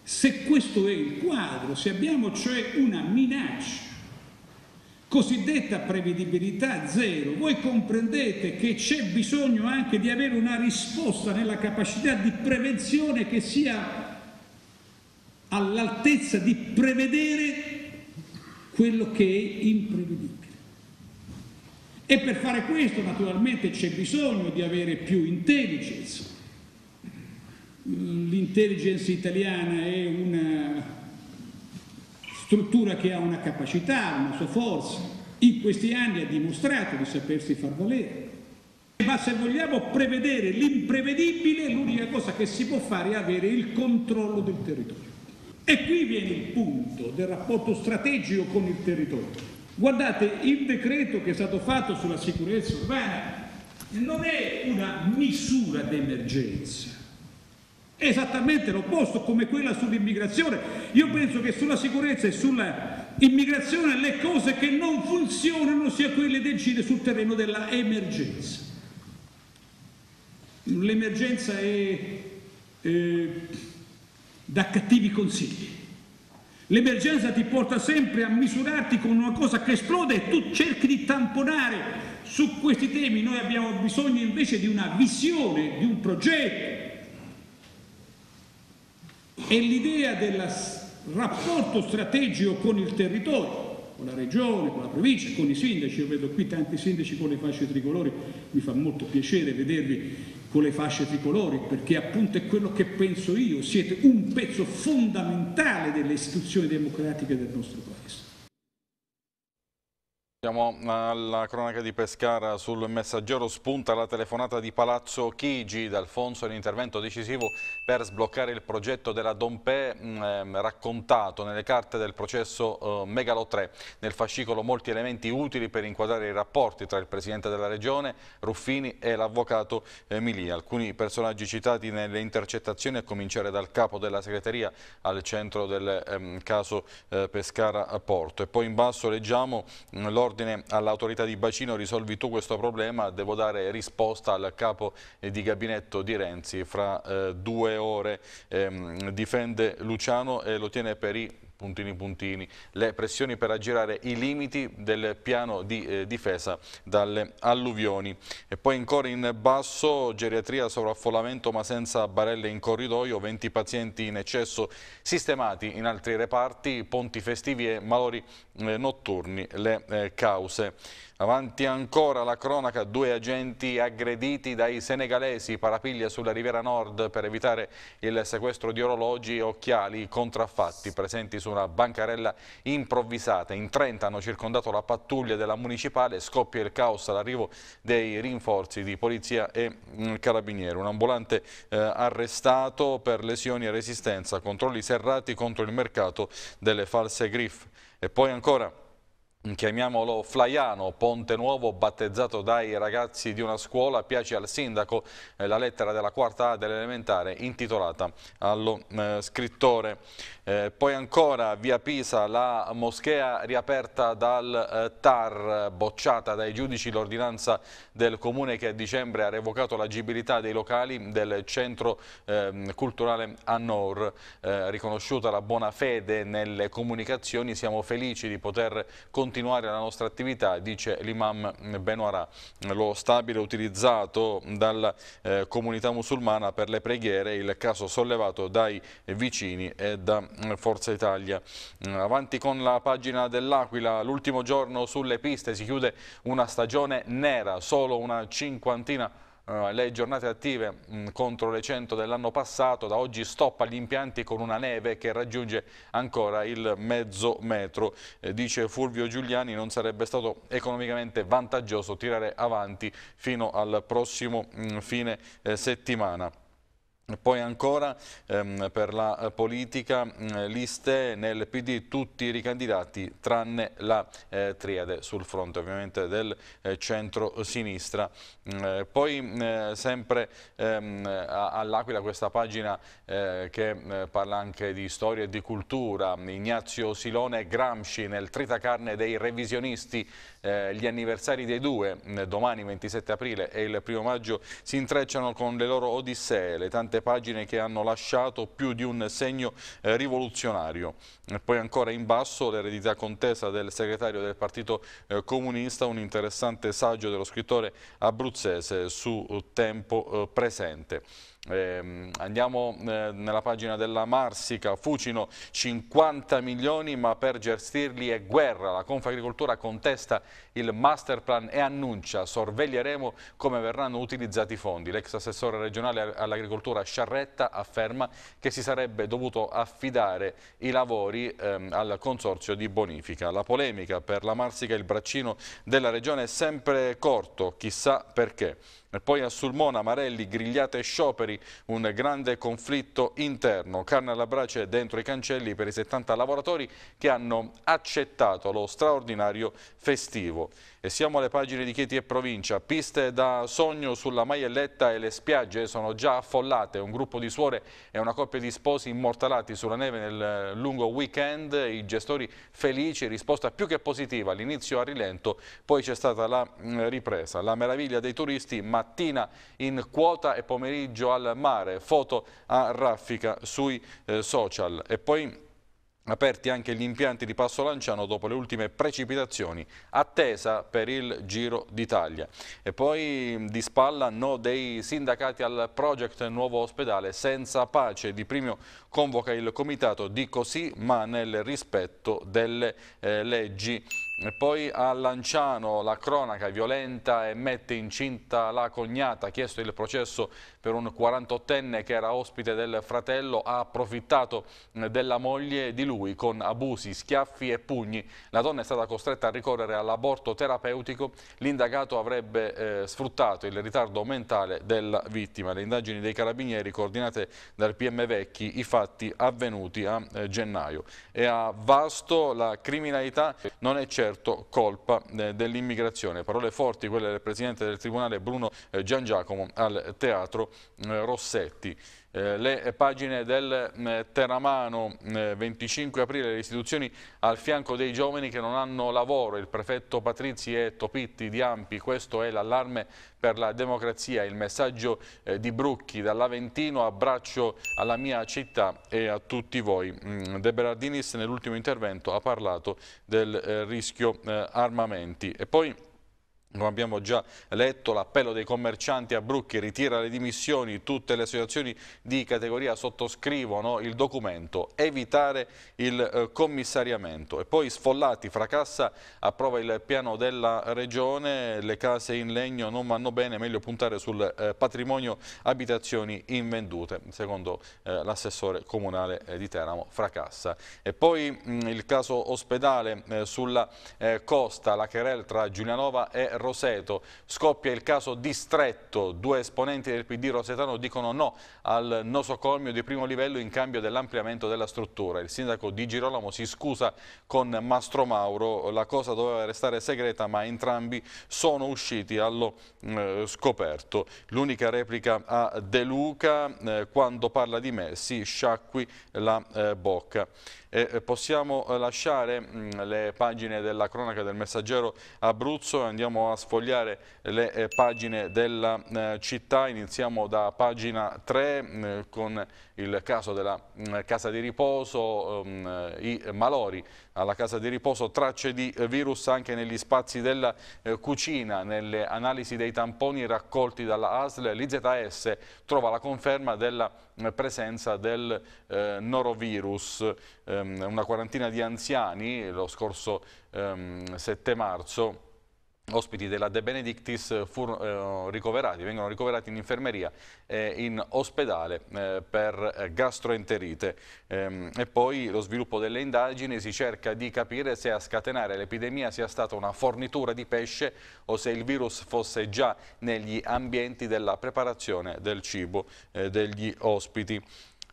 se questo è il quadro, se abbiamo cioè una minaccia, cosiddetta prevedibilità zero, voi comprendete che c'è bisogno anche di avere una risposta nella capacità di prevenzione che sia all'altezza di prevedere quello che è imprevedibile. E per fare questo naturalmente c'è bisogno di avere più intelligence. L'intelligence italiana è una struttura che ha una capacità, una sua forza. In questi anni ha dimostrato di sapersi far valere. Ma se vogliamo prevedere l'imprevedibile, l'unica cosa che si può fare è avere il controllo del territorio. E qui viene il punto del rapporto strategico con il territorio. Guardate, il decreto che è stato fatto sulla sicurezza urbana non è una misura d'emergenza, è esattamente l'opposto come quella sull'immigrazione. Io penso che sulla sicurezza e sull'immigrazione le cose che non funzionano siano quelle di sul terreno dell'emergenza. L'emergenza è... Eh, da cattivi consigli. L'emergenza ti porta sempre a misurarti con una cosa che esplode e tu cerchi di tamponare su questi temi. Noi abbiamo bisogno invece di una visione, di un progetto. E l'idea del rapporto strategico con il territorio con la regione, con la provincia, con i sindaci, io vedo qui tanti sindaci con le fasce tricolori, mi fa molto piacere vedervi con le fasce tricolori perché appunto è quello che penso io, siete un pezzo fondamentale delle istituzioni democratiche del nostro Paese. Siamo alla cronaca di Pescara, sul messaggero spunta la telefonata di Palazzo Chigi, d'Alfonso l'intervento decisivo per sbloccare il progetto della Dompè mm, ehm, raccontato nelle carte del processo eh, Megalo 3. Nel fascicolo molti elementi utili per inquadrare i rapporti tra il Presidente della Regione, Ruffini e l'Avvocato Emilia. Alcuni personaggi citati nelle intercettazioni, a cominciare dal capo della segreteria al centro del ehm, caso eh, Pescara Porto. E poi in basso leggiamo eh, l'ordine ordine all'autorità di bacino risolvi tu questo problema, devo dare risposta al capo di gabinetto di Renzi fra eh, due ore. Eh, difende Luciano e lo tiene per i puntini puntini, le pressioni per aggirare i limiti del piano di eh, difesa dalle alluvioni. E poi ancora in basso, geriatria sovraffollamento ma senza barelle in corridoio, 20 pazienti in eccesso sistemati in altri reparti, ponti festivi e malori eh, notturni, le eh, cause. Avanti ancora la cronaca, due agenti aggrediti dai senegalesi, parapiglia sulla Riviera Nord per evitare il sequestro di orologi e occhiali contraffatti presenti su una bancarella improvvisata. In 30 hanno circondato la pattuglia della municipale, scoppia il caos all'arrivo dei rinforzi di polizia e mm, carabinieri. Un ambulante eh, arrestato per lesioni e resistenza, controlli serrati contro il mercato delle false griff. E poi ancora chiamiamolo Flaiano, Ponte Nuovo, battezzato dai ragazzi di una scuola, piace al sindaco eh, la lettera della quarta A dell'elementare intitolata allo eh, scrittore. Eh, poi ancora via Pisa la moschea riaperta dal eh, TAR, bocciata dai giudici l'ordinanza del comune che a dicembre ha revocato l'agibilità dei locali del centro ehm, eh, culturale Annor. riconosciuta la buona fede nelle comunicazioni, siamo felici di poter continuare la nostra attività, dice l'imam Benoara. Lo stabile utilizzato dalla eh, comunità musulmana per le preghiere, il caso sollevato dai vicini e da eh, Forza Italia. Mm, avanti con la pagina dell'Aquila, l'ultimo giorno sulle piste si chiude una stagione nera, solo una cinquantina eh, le giornate attive mm, contro le 100 dell'anno passato, da oggi stoppa gli impianti con una neve che raggiunge ancora il mezzo metro. Eh, dice Fulvio Giuliani non sarebbe stato economicamente vantaggioso tirare avanti fino al prossimo mm, fine settimana. Poi ancora ehm, per la eh, politica, mh, mm, liste nel PD tutti i ricandidati tranne la eh, triade sul fronte ovviamente del eh, centro-sinistra. Mm, eh, poi mh, mm, eh, sempre ehm, all'Aquila questa pagina eh, che parla anche di storia e di cultura, Ignazio Silone Gramsci nel tritacarne dei revisionisti eh, gli anniversari dei due, mm, domani 27 aprile e il primo maggio, si intrecciano con le loro odissee, le tante pagine che hanno lasciato più di un segno eh, rivoluzionario. E poi ancora in basso l'eredità contesa del segretario del Partito eh, Comunista, un interessante saggio dello scrittore abruzzese su eh, tempo eh, presente. Eh, andiamo eh, nella pagina della Marsica, Fucino 50 milioni ma per gestirli è guerra, la Confagricoltura contesta il master plan e annuncia sorveglieremo come verranno utilizzati i fondi. L'ex assessore regionale all'agricoltura Sciarretta afferma che si sarebbe dovuto affidare i lavori ehm, al consorzio di bonifica. La polemica per la Marsica e il braccino della regione è sempre corto, chissà perché. E poi a Sulmona, Marelli, grigliate e scioperi, un grande conflitto interno. Carne alla brace dentro i cancelli per i 70 lavoratori che hanno accettato lo straordinario festivo. E siamo alle pagine di Chieti e provincia, piste da sogno sulla maielletta e le spiagge sono già affollate, un gruppo di suore e una coppia di sposi immortalati sulla neve nel eh, lungo weekend, i gestori felici, risposta più che positiva, all'inizio a rilento, poi c'è stata la mm, ripresa, la meraviglia dei turisti, mattina in quota e pomeriggio al mare, foto a raffica sui eh, social e poi Aperti anche gli impianti di Passo Lanciano dopo le ultime precipitazioni, attesa per il Giro d'Italia. E poi di spalla no dei sindacati al project Nuovo Ospedale senza pace. Di Primio convoca il comitato di così ma nel rispetto delle eh, leggi e poi a Lanciano la cronaca violenta e mette incinta la cognata, ha chiesto il processo per un 48enne che era ospite del fratello, ha approfittato della moglie di lui con abusi, schiaffi e pugni. La donna è stata costretta a ricorrere all'aborto terapeutico, l'indagato avrebbe eh, sfruttato il ritardo mentale della vittima. Le indagini dei carabinieri coordinate dal PM Vecchi, i fatti avvenuti a eh, gennaio. E a Vasto la criminalità non è certa certo colpa eh, dell'immigrazione. Parole forti quelle del Presidente del Tribunale Bruno eh, Giangiacomo al Teatro eh, Rossetti. Eh, le pagine del mm, eh, Teramano, eh, 25 aprile, le istituzioni al fianco dei giovani che non hanno lavoro, il prefetto Patrizi e Topitti di Ampi, questo è l'allarme per la democrazia, il messaggio eh, di Brucchi dall'Aventino, abbraccio alla mia città e a tutti voi. Mm, De Berardinis nell'ultimo intervento ha parlato del eh, rischio armamenti. E poi come abbiamo già letto, l'appello dei commercianti a Brucchi ritira le dimissioni, tutte le associazioni di categoria sottoscrivono il documento, evitare il eh, commissariamento. E poi sfollati, Fracassa approva il piano della regione, le case in legno non vanno bene, meglio puntare sul eh, patrimonio abitazioni invendute, secondo eh, l'assessore comunale di Teramo, Fracassa. E poi mm, il caso ospedale sulla costa, la querel tra Giulianova e Roma Roseto. Scoppia il caso distretto. Due esponenti del PD rosetano dicono no al nosocomio di primo livello in cambio dell'ampliamento della struttura. Il sindaco Di Girolamo si scusa con Mastro Mauro. La cosa doveva restare segreta ma entrambi sono usciti allo eh, scoperto. L'unica replica a De Luca eh, quando parla di me si sciacqui la eh, bocca e eh, possiamo eh, lasciare mm, le pagine della cronaca del messaggero Abruzzo e andiamo a sfogliare le eh, pagine della città, iniziamo da pagina 3 mm, con il caso della mm, casa di riposo, ehm, i malori alla casa di riposo, tracce di virus anche negli spazi della eh, cucina, nelle analisi dei tamponi raccolti dalla ASL, l'IZS trova la conferma della mm, presenza del eh, norovirus, um, una quarantina di anziani lo scorso um, ehm, 7 marzo ospiti della De Benedictis furono eh, ricoverati, vengono ricoverati in infermeria e eh, in ospedale eh, per eh, gastroenterite. Ehm, e poi lo sviluppo delle indagini si cerca di capire se a scatenare l'epidemia sia stata una fornitura di pesce o se il virus fosse già negli ambienti della preparazione del cibo eh, degli ospiti.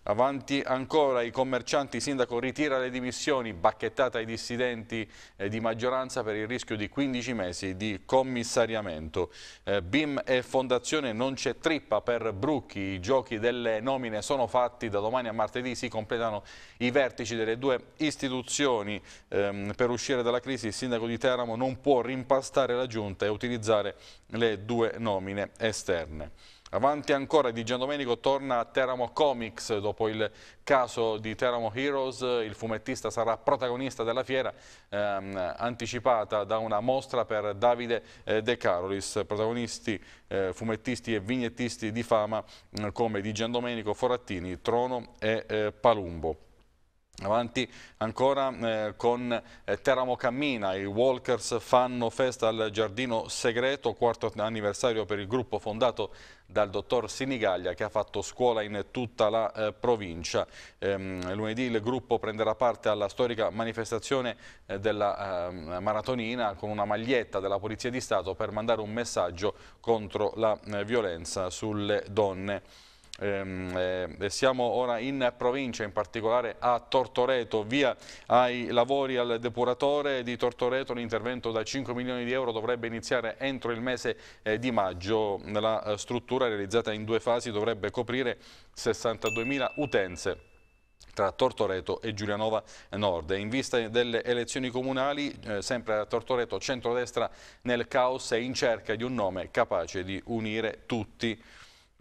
Avanti ancora i commercianti, sindaco ritira le dimissioni, bacchettata ai dissidenti eh, di maggioranza per il rischio di 15 mesi di commissariamento. Eh, BIM e Fondazione non c'è trippa per Brucchi, i giochi delle nomine sono fatti, da domani a martedì si completano i vertici delle due istituzioni. Ehm, per uscire dalla crisi il sindaco di Teramo non può rimpastare la giunta e utilizzare le due nomine esterne. Avanti ancora di Giandomenico torna a Teramo Comics dopo il caso di Teramo Heroes, il fumettista sarà protagonista della fiera ehm, anticipata da una mostra per Davide eh, De Carolis, protagonisti eh, fumettisti e vignettisti di fama eh, come di Giandomenico Forattini, Trono e eh, Palumbo. Avanti ancora eh, con eh, Teramo Cammina, i Walkers fanno festa al Giardino Segreto, quarto anniversario per il gruppo fondato dal dottor Sinigaglia che ha fatto scuola in tutta la eh, provincia. Ehm, lunedì il gruppo prenderà parte alla storica manifestazione eh, della eh, maratonina con una maglietta della Polizia di Stato per mandare un messaggio contro la eh, violenza sulle donne. Ehm, eh, siamo ora in provincia, in particolare a Tortoreto, via ai lavori al depuratore di Tortoreto, l'intervento da 5 milioni di euro dovrebbe iniziare entro il mese eh, di maggio. La eh, struttura realizzata in due fasi dovrebbe coprire 62.000 utenze tra Tortoreto e Giulianova Nord. In vista delle elezioni comunali, eh, sempre a Tortoreto, centrodestra nel caos e in cerca di un nome capace di unire tutti.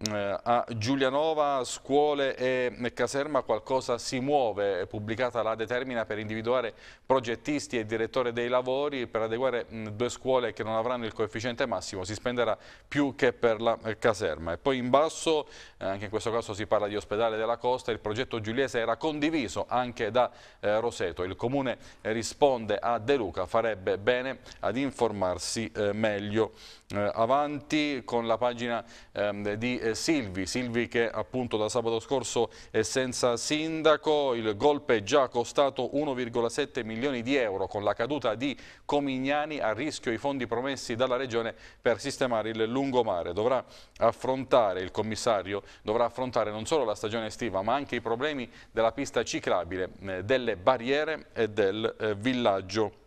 Eh, a Giulianova, scuole e caserma qualcosa si muove, è pubblicata la determina per individuare progettisti e direttore dei lavori per adeguare mm, due scuole che non avranno il coefficiente massimo, si spenderà più che per la eh, caserma. E poi in basso, eh, anche in questo caso si parla di ospedale della costa, il progetto giuliese era condiviso anche da Roseto, il comune risponde a De Luca, farebbe bene ad informarsi meglio. avanti con la pagina ehm, di eh, Silvi, Silvi che appunto da sabato scorso è senza sindaco, il golpe è già costato 1,7 milioni di euro con la caduta di Comignani a rischio i fondi promessi dalla regione per sistemare il lungomare. Dovrà affrontare il commissario, dovrà affrontare non solo la stagione estiva ma anche i problemi della pista ciclabile, eh, delle barriere e del eh, villaggio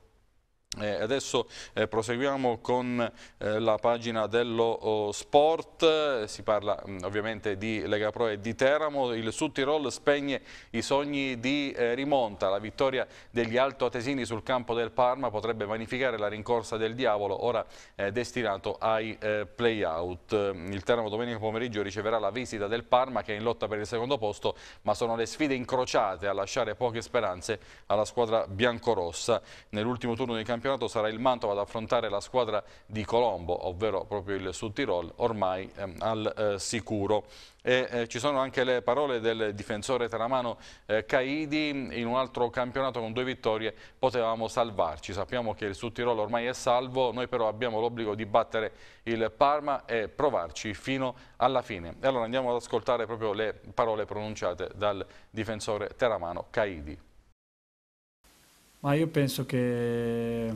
eh, adesso eh, proseguiamo con eh, la pagina dello oh, sport, si parla mh, mm, ovviamente di Lega Pro e di Teramo, il Sud Tirol spegne i sogni di eh, rimonta, la vittoria degli Alto altoatesini sul campo del Parma potrebbe vanificare la rincorsa del diavolo, ora eh, destinato ai eh, playout. Il Teramo domenica pomeriggio riceverà la visita del Parma che è in lotta per il secondo posto, ma sono le sfide incrociate a lasciare poche speranze alla squadra biancorossa. Nell'ultimo turno di campionato campionato sarà il Mantova ad affrontare la squadra di Colombo, ovvero proprio il Sud Tirol, ormai ehm, al eh, sicuro. E, eh, ci sono anche le parole del difensore teramano eh, Caidi, in un altro campionato con due vittorie potevamo salvarci, sappiamo che il Sud Tirol ormai è salvo, noi però abbiamo l'obbligo di battere il Parma e provarci fino alla fine. E allora andiamo ad ascoltare proprio le parole pronunciate dal difensore teramano Caidi. Ma io penso che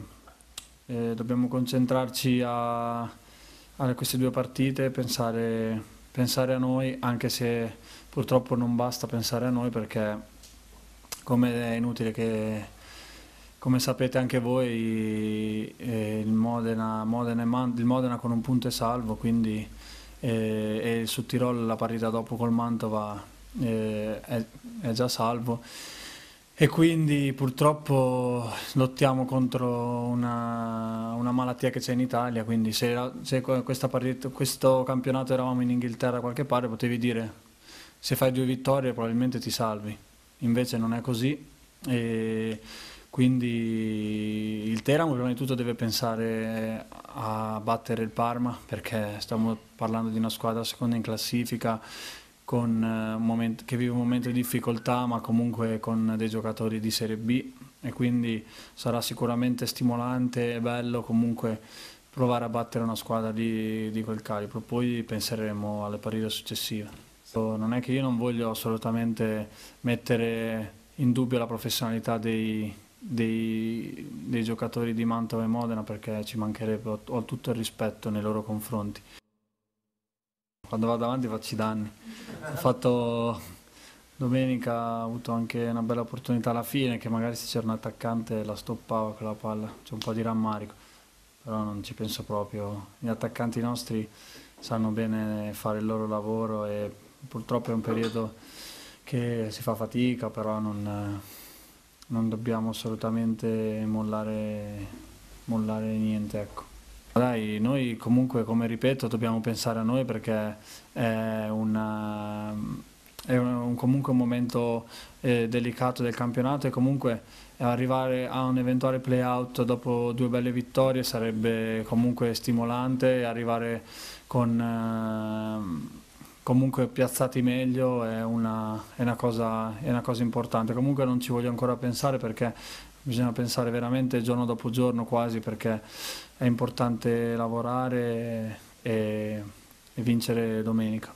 eh, dobbiamo concentrarci a, a, queste due partite, pensare, pensare, a noi, anche se purtroppo non basta pensare a noi perché come è inutile che, come sapete anche voi, eh, il, Modena, Modena Man, il, Modena, con un punto è salvo, quindi eh, e su Tirol la partita dopo col Mantova eh, è, è già salvo e quindi purtroppo lottiamo contro una, una malattia che c'è in Italia, quindi se, era, se partita, questo campionato eravamo in Inghilterra qualche parte potevi dire se fai due vittorie probabilmente ti salvi, invece non è così e quindi il Teramo prima di tutto deve pensare a battere il Parma perché stiamo parlando di una squadra seconda in classifica eh, momento, che vive un momento di difficoltà ma comunque con dei giocatori di Serie B e quindi sarà sicuramente stimolante e bello comunque provare a battere una squadra di, di quel calibro, poi penseremo alle partite successive. Non è che io non voglio assolutamente mettere in dubbio la professionalità dei, dei, dei giocatori di Mantova e Modena perché ci mancherebbe, ho tutto il rispetto nei loro confronti. Quando vado avanti faccio i danni. Ho fatto domenica, ho avuto anche una bella opportunità alla fine che magari se c'era un attaccante la stoppava con la palla, c'è un po' di rammarico, però non ci penso proprio. Gli attaccanti nostri sanno bene fare il loro lavoro e purtroppo è un periodo che si fa fatica, però non, non dobbiamo assolutamente mollare, mollare niente. Ecco. Dai, noi comunque, come ripeto, dobbiamo pensare a noi perché è, una, è un, comunque un momento eh, delicato del campionato e comunque arrivare a un eventuale play-out dopo due belle vittorie sarebbe comunque stimolante e arrivare con... Eh, comunque piazzati meglio è una, è, una cosa, è una, cosa, importante. Comunque non ci voglio ancora pensare perché bisogna pensare veramente giorno dopo giorno quasi perché è importante lavorare e, e vincere domenica.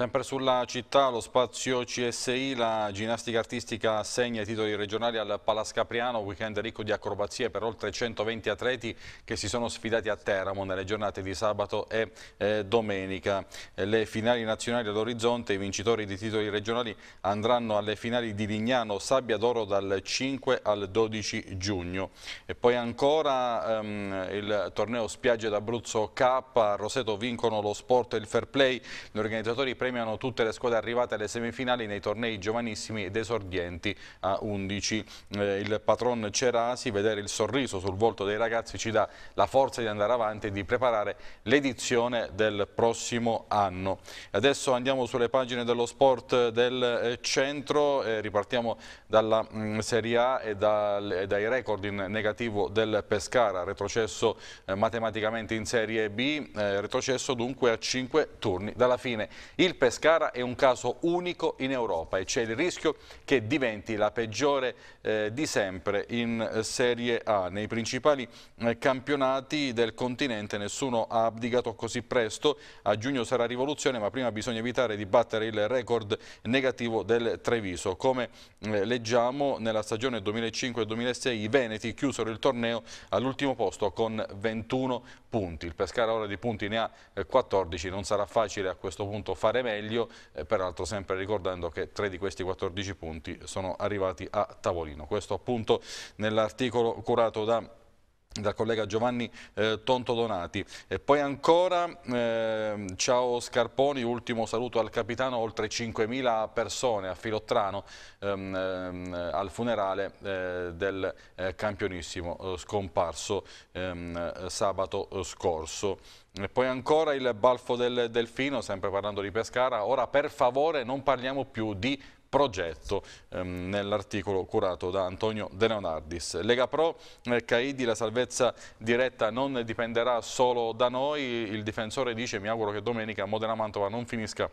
Sempre sulla città, lo spazio CSI, la ginnastica artistica assegna i titoli regionali al Palas Capriano, weekend ricco di acrobazie per oltre 120 atleti che si sono sfidati a Teramo nelle giornate di sabato e eh, domenica. Eh, le finali nazionali all'orizzonte, i vincitori di titoli regionali andranno alle finali di Lignano, Sabbia d'Oro dal 5 al 12 giugno. E poi ancora ehm, il torneo Spiagge d'Abruzzo K, a Roseto vincono lo sport e il fair play, gli organizzatori premiano premiano tutte le squadre arrivate alle semifinali nei tornei giovanissimi ed esordienti a 11. Eh, il patron Cerasi, vedere il sorriso sul volto dei ragazzi ci dà la forza di andare avanti e di preparare l'edizione del prossimo anno. Adesso andiamo sulle pagine dello sport del eh, centro, eh, ripartiamo dalla mh, mm, Serie A e, dal, dai record in negativo del Pescara, retrocesso eh, matematicamente in Serie B, eh, retrocesso dunque a 5 turni dalla fine. Il Pescara è un caso unico in Europa e c'è il rischio che diventi la peggiore eh, di sempre in eh, Serie A. Nei principali eh, campionati del continente nessuno ha abdicato così presto, a giugno sarà rivoluzione ma prima bisogna evitare di battere il record negativo del Treviso. Come eh, leggiamo nella stagione 2005-2006 i Veneti chiusero il torneo all'ultimo posto con 21 punti. Il Pescara ora di punti ne ha 14, eh, non sarà facile a questo punto fare meglio, eh, peraltro sempre ricordando che tre di questi 14 punti sono arrivati a tavolino. Questo appunto nell'articolo curato da dal collega Giovanni eh, Tontodonati. E poi ancora, eh, ciao Scarponi, ultimo saluto al capitano, oltre 5.000 persone a Filottrano ehm, ehm, al funerale eh, del eh, campionissimo eh, scomparso ehm, sabato scorso. E poi ancora il Balfo del Delfino, sempre parlando di Pescara, ora per favore non parliamo più di progetto ehm, nell'articolo curato da Antonio De Leonardis. Lega Pro, eh, Caidi, la salvezza diretta non dipenderà solo da noi, il difensore dice mi auguro che domenica Modena-Mantova non finisca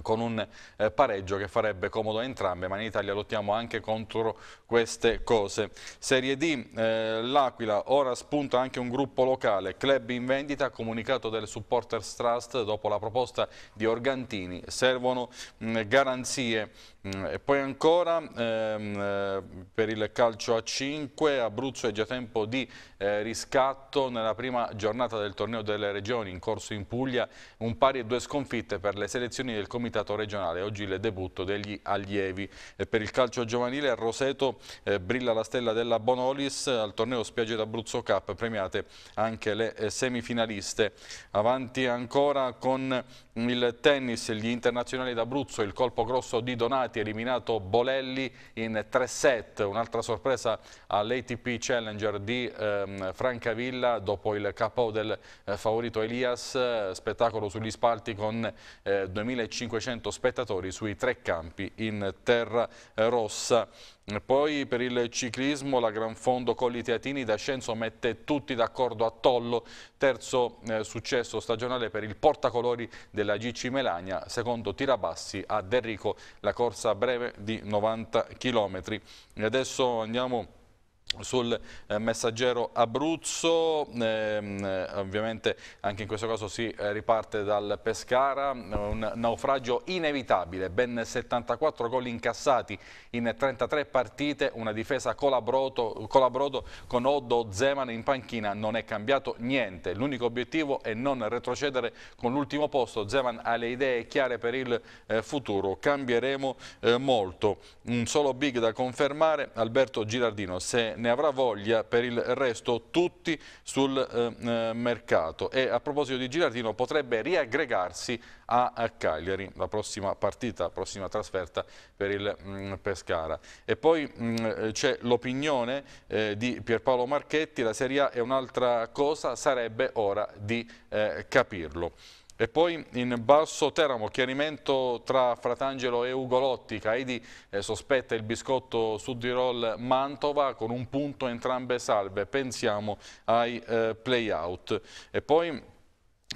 con un eh, pareggio che farebbe comodo a entrambe, ma in Italia lottiamo anche contro queste cose. Serie D, eh, l'Aquila, ora spunta anche un gruppo locale, club in vendita, comunicato del Supporters Trust dopo la proposta di Organtini. Servono mh, mm, garanzie Mm, e poi ancora ehm, eh, per il calcio a 5 Abruzzo è già tempo di eh, riscatto nella prima giornata del torneo delle regioni in corso in Puglia un pari e due sconfitte per le selezioni del comitato regionale oggi il debutto degli allievi e per il calcio giovanile a Roseto eh, brilla la stella della Bonolis al torneo Spiagge d'Abruzzo Cup premiate anche le eh, semifinaliste avanti ancora con il tennis gli internazionali d'Abruzzo il colpo grosso di Donati Donati, eliminato Bolelli in 3 set, un'altra sorpresa all'ATP Challenger di ehm, Francavilla dopo il capo del eh, favorito Elias, eh, spettacolo sugli spalti con eh, 2500 spettatori sui tre campi in terra eh, rossa. Poi per il ciclismo la Gran Fondo Colli Teatini da Scenzo mette tutti d'accordo a Tollo, terzo eh, successo stagionale per il portacolori della Gicci Melania, secondo Tirabassi a Derrico, la corsa breve di 90 km. E adesso andiamo sul eh, messaggero Abruzzo, ehm, eh, ovviamente anche in questo caso si eh, riparte dal Pescara, un naufragio inevitabile, ben 74 gol incassati in 33 partite, una difesa colabrodo, colabrodo con Oddo Zeman in panchina, non è cambiato niente, l'unico obiettivo è non retrocedere con l'ultimo posto, Zeman ha le idee chiare per il eh, futuro, cambieremo eh, molto, un solo big da confermare, Alberto Girardino, se ne avrà voglia per il resto tutti sul eh, eh, mercato. E a proposito di Girardino potrebbe riaggregarsi a Cagliari, la prossima partita, la prossima trasferta per il mh, mm, Pescara. E poi mm, eh, c'è l'opinione eh, di Pierpaolo Marchetti, la Serie A è un'altra cosa, sarebbe ora di eh, capirlo. E poi in Basso Teramo, chiarimento tra Fratangelo e Ugolotti. Caidi eh, sospetta il biscotto Suddirol Mantova con un punto entrambe salve. Pensiamo ai eh, play out. E poi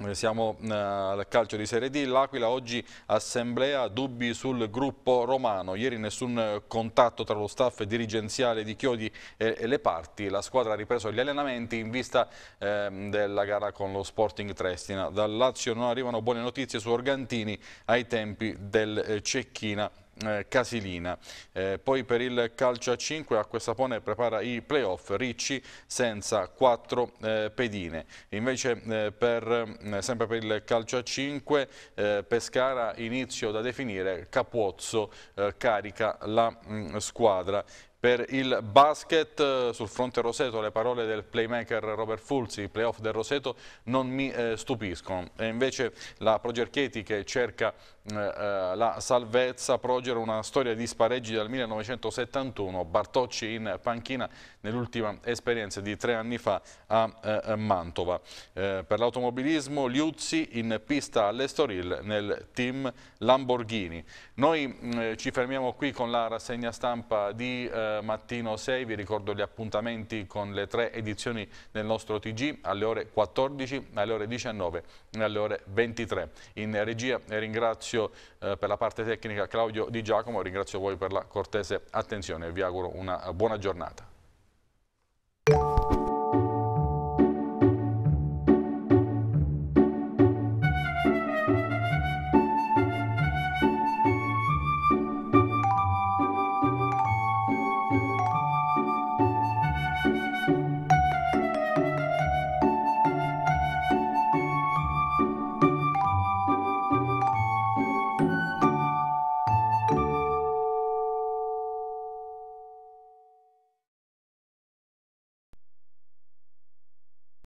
eh, siamo eh, al calcio di Serie D, l'Aquila oggi assemblea, dubbi sul gruppo romano, ieri nessun eh, contatto tra lo staff dirigenziale di Chiodi e, le parti, la squadra ha ripreso gli allenamenti in vista ehm, della gara con lo Sporting Trestina, dal Lazio non arrivano buone notizie su Organtini ai tempi del Cecchina eh, Casilina. Eh, poi per il calcio a 5 Acqua Sapone prepara i playoff Ricci senza 4 eh, pedine. Invece eh, per, mm, sempre per il calcio a 5 eh, Pescara inizio da definire, Capuozzo eh, carica la mh, mm, squadra. Per il basket sul fronte Roseto le parole del playmaker Robert Fulzi, i playoff del Roseto non mi eh, stupiscono. E invece la Progerchetti che cerca eh, eh, la salvezza, Progero una storia di spareggi dal 1971, Bartocci in panchina nell'ultima esperienza di tre anni fa a eh, Mantova. per l'automobilismo Liuzzi in pista all'Estoril nel team Lamborghini. Noi mm, ci fermiamo qui con la rassegna stampa di mattino 6, vi ricordo gli appuntamenti con le tre edizioni del nostro TG alle ore 14, alle ore 19 e alle ore 23. In regia ringrazio ringrazio eh, per la parte tecnica Claudio Di Giacomo, ringrazio voi per la cortese attenzione e vi auguro una eh, buona giornata.